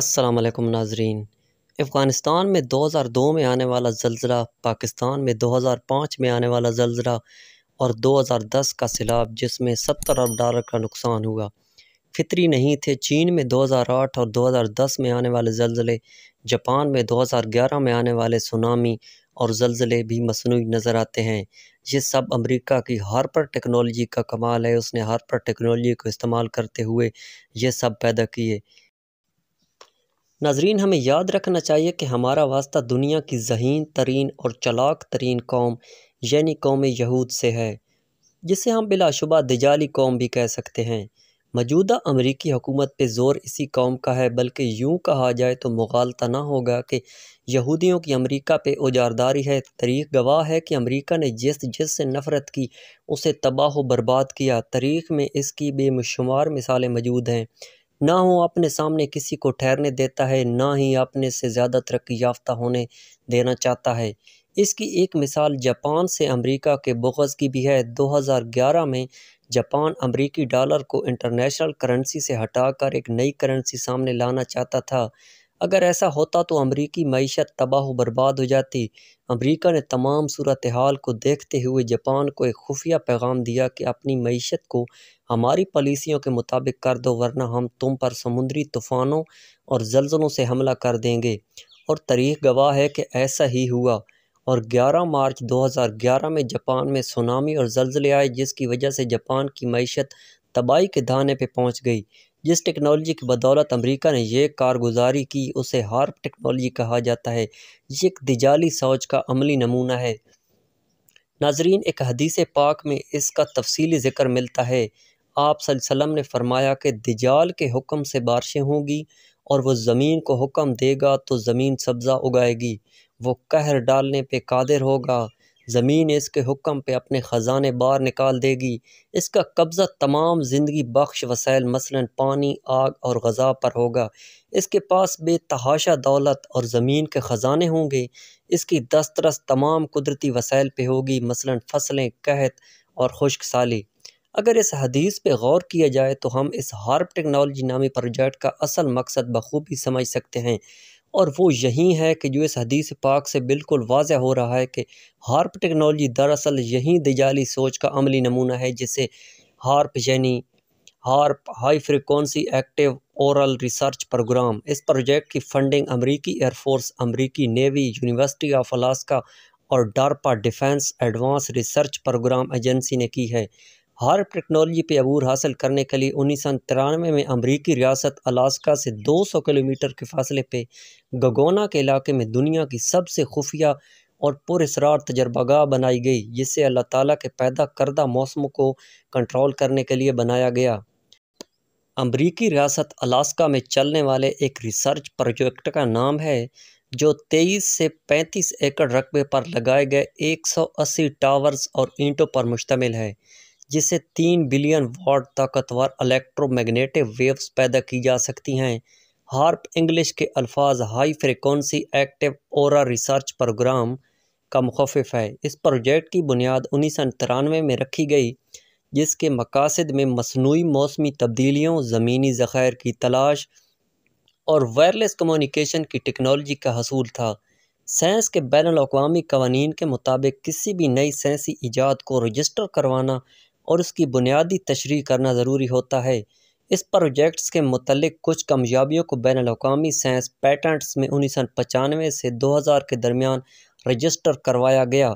असलम नाजरीन अफ़गानिस्तान में 2002 में आने वाला जलजिला पाकिस्तान में 2005 में आने वाला जलजिला और 2010 का सैलाब जिसमें 70 अरब डॉलर का नुकसान हुआ फितरी नहीं थे चीन में 2008 और 2010 में आने वाले जलजिले जापान में 2011 में आने वाले सुनामी और जलजले भी मसनू नज़र आते हैं ये सब अमेरिका की हार्पर टेक्नोलॉजी का कमाल है उसने पर टेक्नोलॉजी को इस्तेमाल करते हुए ये सब पैदा किए नाजरीन हमें याद रखना चाहिए कि हमारा वास्ता दुनिया की जहीन तरीन और चलाक तरीन कौम यानी कौम यहूद से है जिसे हम बिलाशुबा दिजाली कौम भी कह सकते हैं मौजूदा अमरीकी हुकूमत पर ज़ोर इसी कौम का है बल्कि यूँ कहा जाए तो मुगालता ना होगा कि यहूदियों की अमरीका पे उजारदारी है तरीक गवाह है कि अमरीका ने जिस जिस से नफ़रत की उसे तबाह व बर्बाद किया तरीक़ में इसकी बेमशुमार मिसालें मौजूद हैं ना हो अपने सामने किसी को ठहरने देता है ना ही अपने से ज़्यादा तरक्की याफ्ता होने देना चाहता है इसकी एक मिसाल जापान से अमेरिका के बोगस की भी है 2011 में जापान अमेरिकी डॉलर को इंटरनेशनल करेंसी से हटाकर एक नई करेंसी सामने लाना चाहता था अगर ऐसा होता तो अमरीकी मीशत तबाह बर्बाद हो जाती अमरीका ने तमाम सूरत हाल को देखते हुए जापान को एक खुफिया पैगाम दिया कि अपनी मीशत को हमारी पॉलिसियों के मुताबिक कर दो वरना हम तुम पर समुद्री तूफ़ानों और जल्जलों से हमला कर देंगे और तारीख गवाह है कि ऐसा ही हुआ और 11 मार्च 2011 में जापान में सुनामी और जल्जले आए जिसकी वजह से जापान की मीशत तबाही के दाने पर पहुँच गई जिस टेक्नोलॉजी की बदौलत अमेरिका ने यह कारगुजारी की उसे हार्प टेक्नोलॉजी कहा जाता है ये एक दिजाली सोच का अमली नमूना है नाजरीन एक हदीस पाक में इसका तफसीली ज़िक्र मिलता है आप वसम ने फरमाया कि दिजाल के हुक्म से बारिशें होंगी और वह ज़मीन को हुक्म देगा तो ज़मीन सब्ज़ा उगाएगी वो कहर डालने पर कादिर होगा ज़मीन इसके हुक्म पे अपने ख़जाने बाहर निकाल देगी इसका कब्ज़ा तमाम ज़िंदगी बख्श वसैल मसलन पानी आग और गज़ा पर होगा इसके पास बेतहाशा दौलत और ज़मीन के ख़जाने होंगे इसकी दस्तरस तमाम कुदरती वसाइल पे होगी मसलन फसलें कहत और खुश्क साली अगर इस हदीस पे गौर किया जाए तो हम इस हार्प टेक्नोलॉजी नामी प्रोजेक्ट का असल मकसद बखूबी समझ सकते हैं और वो यही है कि जो इस हदीस पाक से बिल्कुल वाज हो रहा है कि हार्प टेक्नोलॉजी दरअसल यही दिजाली सोच का अमली नमूना है जिसे हार्प यानी HAARP high frequency active auroral research program इस प्रोजेक्ट की फंडिंग अमरीकी एयरफोर्स अमरीकी नेवी यूनिवर्सिटी ऑफ अलास्का और DARPA defence advance research program agency ने की है हार्प टेक्नोलॉजी पर अबूर हासिल करने के लिए उन्नीस सौ तिरानवे में अमरीकी रियासत अलास्का से 200 किलोमीटर के फासले पे गगोना के इलाके में दुनिया की सबसे खुफिया और पुरसरार तजर्बागा बनाई गई जिससे अल्लाह ताला के पैदा करदा मौसम को कंट्रोल करने के लिए बनाया गया अमरीकी रियासत अलास्का में चलने वाले एक रिसर्च प्रोजेक्ट का नाम है जो 23 से 35 एकड़ रकबे पर लगाए गए 180 टावर्स और ईंटों पर मुश्तमिल है जिससे तीन बिलियन वाट ताकतवर इलेक्ट्रोमैग्नेटिक वेव्स पैदा की जा सकती हैं हार्प इंग्लिश के अल्फाज high frequency active auroral research program का मुखफ है इस प्रोजेक्ट की बुनियाद उन्नीस में रखी गई जिसके मकासद में मसनू मौसमी तब्दीलियों ज़मीनी ज़ख़ैर की तलाश और वायरलेस कम्युनिकेशन की टेक्नोलॉजी का हसूल था साइंस के बैन अवी कवानीन के मुताबिक किसी भी नई साइंसी ईजाद को रजिस्टर करवाना और उसकी बुनियादी तशरी करना ज़रूरी होता है इस प्रोजेक्ट्स के मतलब कुछ कामयाबियों को बैन अवी साइंस पैटेंट्स में उन्नीस सौ पचानवे से दो हज़ार के दरमियान रजिस्टर करवाया गया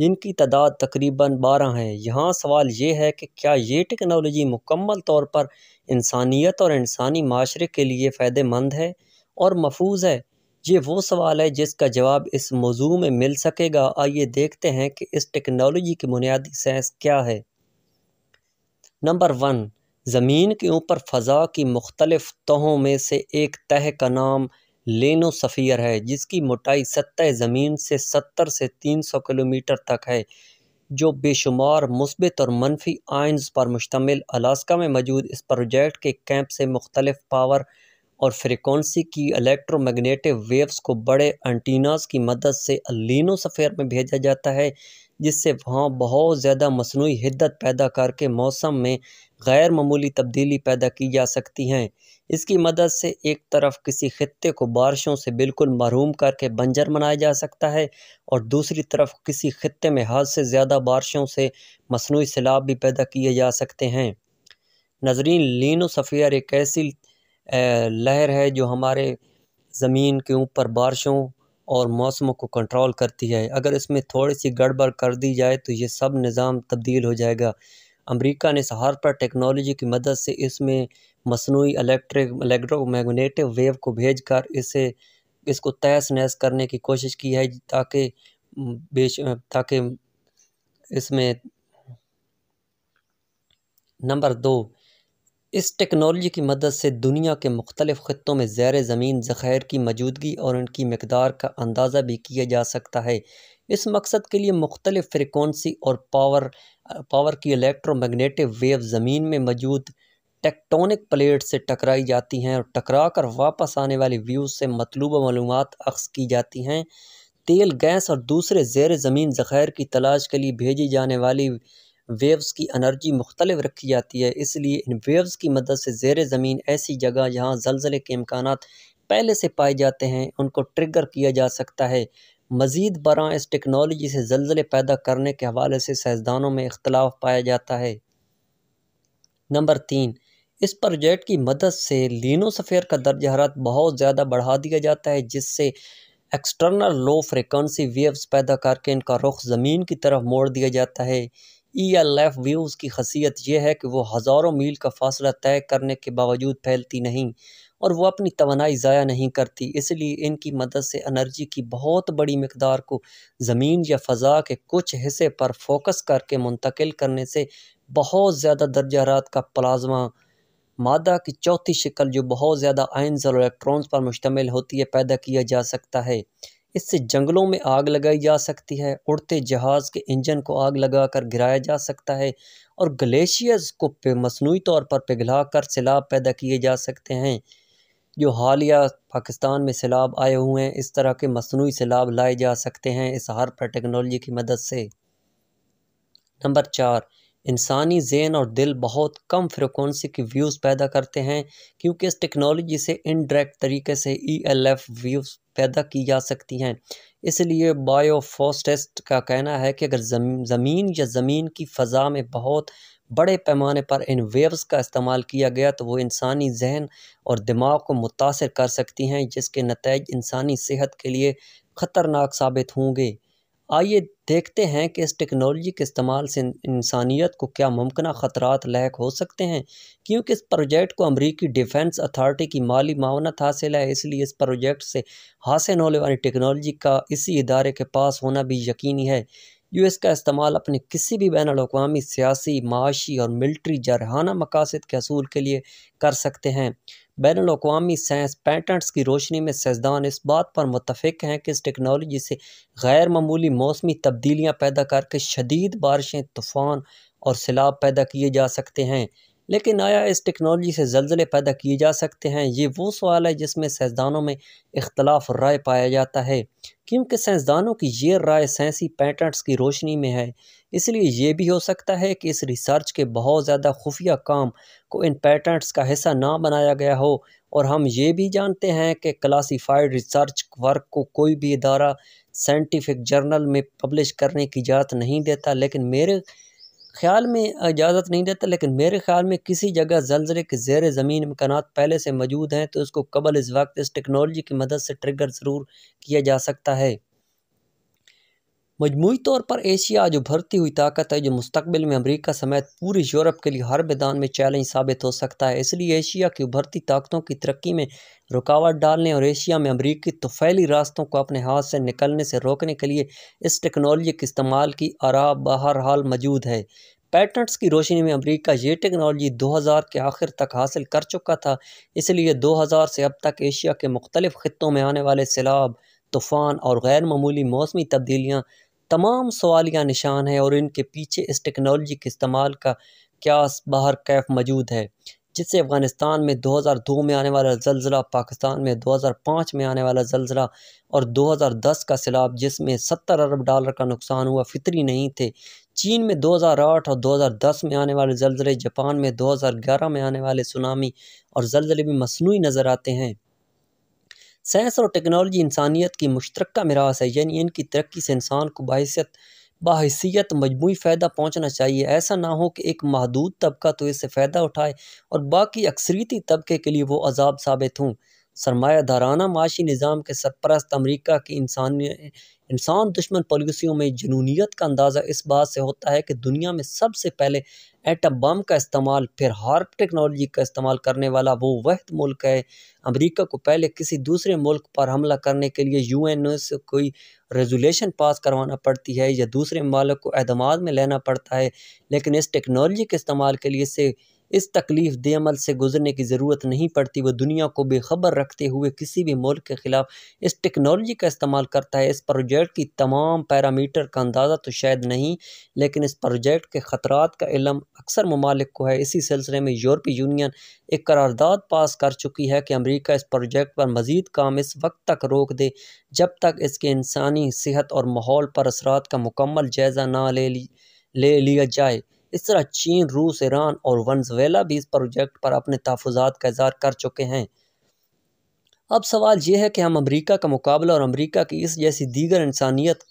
इनकी तादाद तकरीबन बारह है यहाँ सवाल ये है कि क्या ये टेक्नोलॉजी मुकम्मल तौर पर इंसानियत और इंसानी माशरे के लिए फ़ायदेमंद है और महफूज है ये वो सवाल है जिसका जवाब इस मौजू में मिल सकेगा आइए देखते हैं कि इस टेक्नोलॉजी की बुनियादी साइंस क्या है नंबर वन ज़मीन के ऊपर फ़ज़ा की मुख्तलफ़ तहों में से एक तह का नाम लेनोसफियर सफ़ीर है जिसकी मोटाई सतह ज़मीन से सत्तर से तीन सौ किलोमीटर तक है जो बेशुमार मुस्बित और मनफी आइन्स पर मुश्तमिल अलास्का में मौजूद इस प्रोजेक्ट के कैंप से मुख्तलिफ़ पावर और फ्रिक्वेंसी की इलेक्ट्रोमैग्नेटिक वेव्स को बड़े एंटीनास की मदद से अलिनो सफ़ेर में भेजा जाता है जिससे वहाँ बहुत ज़्यादा मसनू हिद्दत पैदा करके मौसम में गैर ममूली तब्दीली पैदा की जा सकती हैं इसकी मदद से एक तरफ किसी ख़त्े को बारिशों से बिल्कुल महरूम करके बंजर बनाया जा सकता है और दूसरी तरफ किसी ख़त्े में हद से ज़्यादा बारिशों से मसनू सैलाब भी पैदा किए जा सकते हैं नजरीन लिनो सफ़ियर एक ऐसी लहर है जो हमारे ज़मीन के ऊपर बारिशों और मौसमों को कंट्रोल करती है अगर इसमें थोड़ी सी गड़बड़ कर दी जाए तो ये सब निज़ाम तब्दील हो जाएगा अमेरिका ने सहार पर टेक्नोलॉजी की मदद से इसमें मसनू इलेक्ट्रिक मैगनेटिव वेव को भेज कर इसे इसको तहस नहस करने की कोशिश की है ताकि बेश ताकि इसमें नंबर दो इस टेक्नोलॉजी की मदद से दुनिया के मुख्तलिफ़ ख़ों में ज़ैर ज़मीन ज़ख़ैर की मौजूदगी और उनकी मकदार का अंदाज़ा भी किया जा सकता है इस मकसद के लिए मुख्तलिफ़ फ्रिक्वेंसी और पावर पावर की मैगनेटिव वेव ज़मीन में मौजूद टेक्टोनिक प्लेट से टकराई जाती हैं और टकरा कर वापस आने वाली व्यूज़ से मतलूब मालूम अक्स की जाती हैं तेल गैस और दूसरे ज़ैर ज़मीन ज़ख़ैर की तलाश के लिए भेजी जाने वाली वेव्स की अनर्जी मुख्तलिफ रखी जाती है इसलिए इन वेव्स की मदद से ज़ेर ज़मीन ऐसी जगह जहाँ जलजिले के इम्कान पहले से पाए जाते हैं उनको ट्रिगर किया जा सकता है मज़ीद बरा इस टेक्नोलॉजी से जलजिले पैदा करने के हवाले से साइंसदानों में इख्तलाफ पाया जाता है नंबर तीन इस प्रोजेक्ट की मदद से लिनोसफ़ेयर का दर्ज हरत बहुत ज़्यादा बढ़ा दिया जाता है जिससे एक्सटर्नल लो फ्रिक्वेंसी वेव्स पैदा करके इनका रुख ज़मीन की तरफ मोड़ दिया जाता है ई एल एफ वेव्स की खासियत यह है कि वो हज़ारों मील का फासला तय करने के बावजूद फैलती नहीं और वह अपनी तोानाई ज़ाया नहीं करती इसलिए इनकी मदद से एनर्जी की बहुत बड़ी मकदार को ज़मीन या फ़ा के कुछ हिस्से पर फोकस करके मुंतकिल करने से बहुत ज़्यादा दर्जा रात का प्लाज्मा मादा की चौथी शिकल जो बहुत ज़्यादा आइन्स और इलेक्ट्रॉन्स पर मुश्तमिल होती है पैदा किया जा सकता है इससे जंगलों में आग लगाई जा सकती है उड़ते जहाज़ के इंजन को आग लगा कर गिराया जा सकता है और ग्लेशियर्स को मसनू तौर पर पिघला कर सैलाब पैदा किए जा सकते हैं जो हालिया पाकिस्तान में सैलाब आए हुए हैं इस तरह के मसनू सैलाब लाए जा सकते हैं इस हार पर टेक्नोलॉजी की मदद से नंबर चार इंसानी जहन और दिल बहुत कम फ्रिक्वेंसी की व्यूज़ पैदा करते हैं क्योंकि इस टेक्नोलॉजी से इनडायरेक्ट तरीके से ई एल एफ व्यूज़ पैदा की जा सकती हैं इसलिए बायोफोस्टेस्ट का कहना है कि अगर ज़मीन या ज़मीन की फ़जा में बहुत बड़े पैमाने पर इन वेव्स का इस्तेमाल किया गया तो वो इंसानी जहन और दिमाग को मुतासर कर सकती हैं जिसके नतज इंसानी सेहत के लिए ख़तरनाक साबित होंगे आइए देखते हैं कि इस टेक्नोलॉजी के इस्तेमाल से इंसानियत को क्या मुमकिन ख़तरात लायक हो सकते हैं क्योंकि इस प्रोजेक्ट को अमरीकी डिफेंस अथार्टी की माली मावनत हासिल है इसलिए इस प्रोजेक्ट से हासिल होने वाली टेक्नोलॉजी का इसी इदारे के पास होना भी यकीनी है यू एस का इस्तेमाल अपने किसी भी बैन अवी सियासी माशी और मिल्ट्री जरहाना मकासद के असूल के लिए कर सकते हैं बैन अवी साइंस पैटर्नस की रोशनी में सैजदान इस बात पर मुतफ़ हैं कि इस टेक्नोलॉजी से गैर मामूली मौसमी तब्दीलियाँ पैदा करके शदीद बारिशें तूफ़ान और सैलाब पैदा किए जा सकते हैं लेकिन आया इस टेक्नोलॉजी से जल्जले पैदा किए जा सकते हैं ये वो सवाल है जिसमें साइंसदानों में इख्तलाफ राय पाया जाता है क्योंकि साइंसदानों की ये राय साइंसी पैटर्न्स की रोशनी में है इसलिए यह भी हो सकता है कि इस रिसर्च के बहुत ज़्यादा खुफिया काम को इन पैटर्न्स का हिस्सा ना बनाया गया हो और हम ये भी जानते हैं कि क्लासिफाइड रिसर्च वर्क को कोई भी इदारा साइंटिफिक जर्नल में पब्लिश करने की इजाज़त नहीं देता लेकिन मेरे ख्याल में इजाज़त नहीं देता लेकिन मेरे ख्याल में किसी जगह जल्जले के जेर ज़मीन इम्कान पहले से मौजूद हैं तो उसको कबल इस वक्त इस टेक्नोलॉजी की मदद से ट्रिगर ज़रूर किया जा सकता है मजमू तौर पर एशिया जो भरती हुई ताकत है जो मुस्तबिल में अमरीका समेत पूरे यूरोप के लिए हर मैदान में चैलेंज साबित हो सकता है इसलिए एशिया की उभरती ताकतों की तरक्की में रुकावट डालने और एशिया में अमरीकी तोफैली रास्तों को अपने हाथ से निकलने से रोकने के लिए इस टेक्नोलॉजी के इस्तेमाल की आरा बहर हाल मौजूद है पैटर्नस की रोशनी में अमेरिका ये टेक्नोलॉजी 2000 के आखिर तक हासिल कर चुका था इसलिए 2000 से अब तक एशिया के मुख्तलिफ ख़त्ों में आने वाले सैलाब तूफ़ान और गैर मामूली मौसमी तब्दीलियाँ तमाम सवालिया निशान हैं और इनके पीछे इस टेक्नोलॉजी के इस्तेमाल का क्या बाहर कैफ मौजूद है जिससे अफ़गानिस्तान में 2002 में आने वाला जलजिला पाकिस्तान में 2005 में आने वाला जलजिला और 2010 का सैलाब जिसमें 70 अरब डॉलर का नुकसान हुआ फितरी नहीं थे चीन में 2008 और 2010 में आने वाले जलजिले जापान में 2011 में आने वाले सुनामी और जलजले भी मसनू नज़र आते हैं साइंस और टेक्नोलॉजी इंसानियत की मुश्तरक मिरास है यानी इनकी तरक्की से इंसान को बाहिसियत बाहसीत मजमू फ़ायदा पहुँचना चाहिए ऐसा ना हो कि एक महदूद तबका तो इससे फ़ायदा उठाए और बाकी अक्सरीती तबके के लिए वो अजाब साबित हों सरमाया दाराना माशी निज़ाम के सरपरस्त अमरीका की इंसानी इंसान दुश्मन पॉलिसियों में जुनूनीत का अंदाज़ा इस बात से होता है कि दुनिया में सबसे पहले एटम बम का इस्तेमाल फिर हार्प टेक्नोलॉजी का इस्तेमाल करने वाला वो वह मुल्क है अमेरिका को पहले किसी दूसरे मुल्क पर हमला करने के लिए यू एन से कोई रेजोलेशन पास करवाना पड़ती है या दूसरे मालक को अहदमाद में लेना पड़ता है लेकिन इस टेक्नोलॉजी के इस्तेमाल के लिए इसे इस तकलीफ दे अमल से गुजरने की ज़रूरत नहीं पड़ती वह दुनिया को बेखबर रखते हुए किसी भी मुल्क के ख़िलाफ़ इस टेक्नोलॉजी का इस्तेमाल करता है इस प्रोजेक्ट की तमाम पैरामीटर का अंदाज़ा तो शायद नहीं लेकिन इस प्रोजेक्ट के ख़तरा का इलम अक्सर ममालिक को है इसी सिलसिले में यूरोपीय यूनियन एक करारदाद पास कर चुकी है कि अमरीका इस प्रोजेक्ट पर मज़ीद काम इस वक्त तक रोक दे जब तक इसके इंसानी सेहत और माहौल पर असरात का मुकम्मल जायज़ा ना ले ले लिया जाए इस तरह चीन रूस ईरान और वनजवेला भी इस प्रोजेक्ट पर अपने तहफात का इजहार कर चुके हैं अब सवाल यह है कि हम अमरीका का मुकाबला और अमरीका की इस जैसी दीगर इंसानियत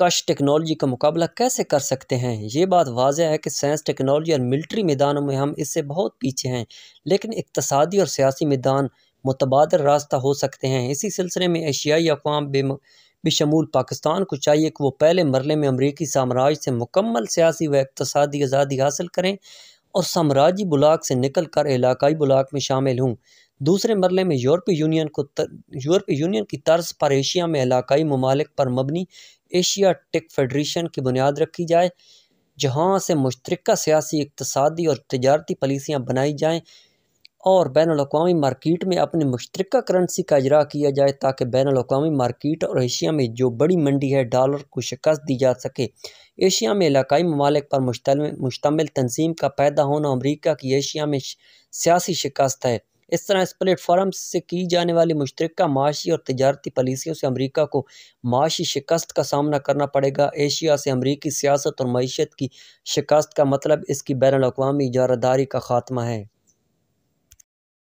कश टेक्नोलॉजी का मुकाबला कैसे कर सकते हैं ये बात वाजह है कि साइंस टेक्नोलॉजी और मिलिट्री मैदानों में हम इससे बहुत पीछे हैं लेकिन इकतसादी और सियासी मैदान मुतबाद रास्ता हो सकते हैं इसी सिलसिले में एशियाई अकवाम बशमूल पाकिस्तान को चाहिए कि वो पहले मरले में अमरीकी साम्राज्य से मुकम्मल सियासी व इकतसादी आज़ादी हासिल करें और साम्राज्य ब्लाक से निकल कर इलाकई ब्लाक में शामिल हों दूसरे मरले में यूरोपीय यूनियन को यूरोपीय यूनियन की तर्ज पर एशिया में इलाकई ममालिक पर मबनी एशिया टेक फेडरेशन की बुनियाद रखी जाए जहाँ से मुश्तरक सियासी इकतसादी और तजारती पॉलिसियाँ बनाई जाएँ और बैन अवी मार्किट में अपने मुश्तरक करेंसी का इजरा किया जाए ताकि बैन अवी मार्किट और एशिया में जो बड़ी मंडी है डॉलर को शिकस्त दी जा सके एशिया में इलाकई ममालिक पर मुश्तमिल तनजीम का पैदा होना अमरीका की एशिया में सियासी शिकस्त है इस तरह इस प्लेटफार्म से की जाने वाली मुश्तरक माशी और तजारती पॉलिसियों से अमरीका को माशी शिकस्त का सामना करना पड़ेगा एशिया से अमरीकी सियासत और मीशत की शिकस्त का मतलब इसकी बैन अवी इजारादारी का खात्मा है